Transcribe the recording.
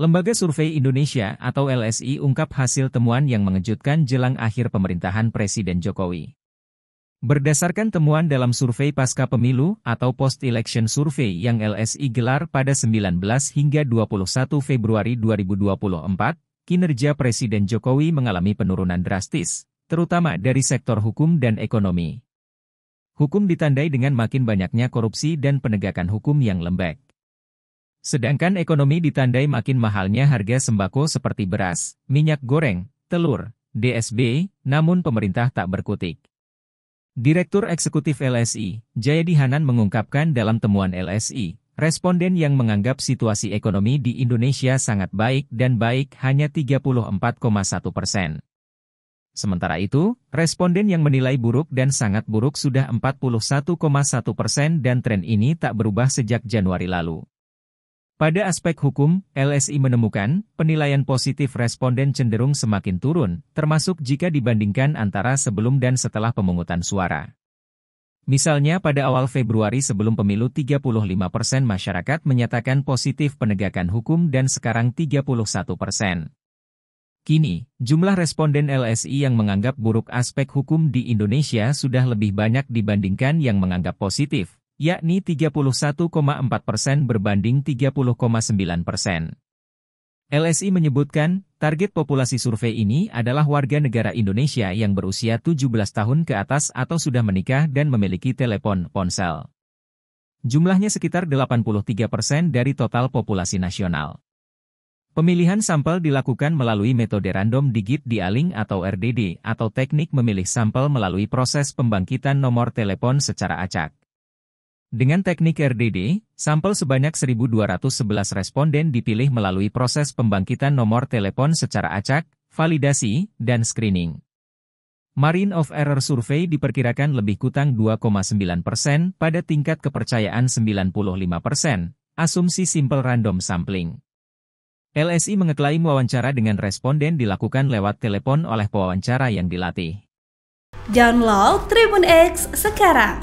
Lembaga Survei Indonesia atau LSI ungkap hasil temuan yang mengejutkan jelang akhir pemerintahan Presiden Jokowi. Berdasarkan temuan dalam survei pasca pemilu atau post-election survei yang LSI gelar pada 19 hingga 21 Februari 2024, kinerja Presiden Jokowi mengalami penurunan drastis, terutama dari sektor hukum dan ekonomi. Hukum ditandai dengan makin banyaknya korupsi dan penegakan hukum yang lembek. Sedangkan ekonomi ditandai makin mahalnya harga sembako seperti beras, minyak goreng, telur, DSB, namun pemerintah tak berkutik. Direktur Eksekutif LSI, Jayadi Hanan mengungkapkan dalam temuan LSI, responden yang menganggap situasi ekonomi di Indonesia sangat baik dan baik hanya 34,1 persen. Sementara itu, responden yang menilai buruk dan sangat buruk sudah 41,1 persen dan tren ini tak berubah sejak Januari lalu. Pada aspek hukum, LSI menemukan penilaian positif responden cenderung semakin turun, termasuk jika dibandingkan antara sebelum dan setelah pemungutan suara. Misalnya pada awal Februari sebelum pemilu 35% persen masyarakat menyatakan positif penegakan hukum dan sekarang 31%. persen. Kini, jumlah responden LSI yang menganggap buruk aspek hukum di Indonesia sudah lebih banyak dibandingkan yang menganggap positif, yakni 31,4 persen berbanding 30,9 persen. LSI menyebutkan, target populasi survei ini adalah warga negara Indonesia yang berusia 17 tahun ke atas atau sudah menikah dan memiliki telepon ponsel. Jumlahnya sekitar 83 persen dari total populasi nasional. Pemilihan sampel dilakukan melalui metode random digit dialing atau RDD atau teknik memilih sampel melalui proses pembangkitan nomor telepon secara acak. Dengan teknik RDD, sampel sebanyak 1.211 responden dipilih melalui proses pembangkitan nomor telepon secara acak, validasi, dan screening. Marine of Error Survey diperkirakan lebih kutang 2,9 persen pada tingkat kepercayaan 95 persen, asumsi simple random sampling. LSI mengeklaim wawancara dengan responden dilakukan lewat telepon oleh pewawancara yang dilatih. Download Tribun X sekarang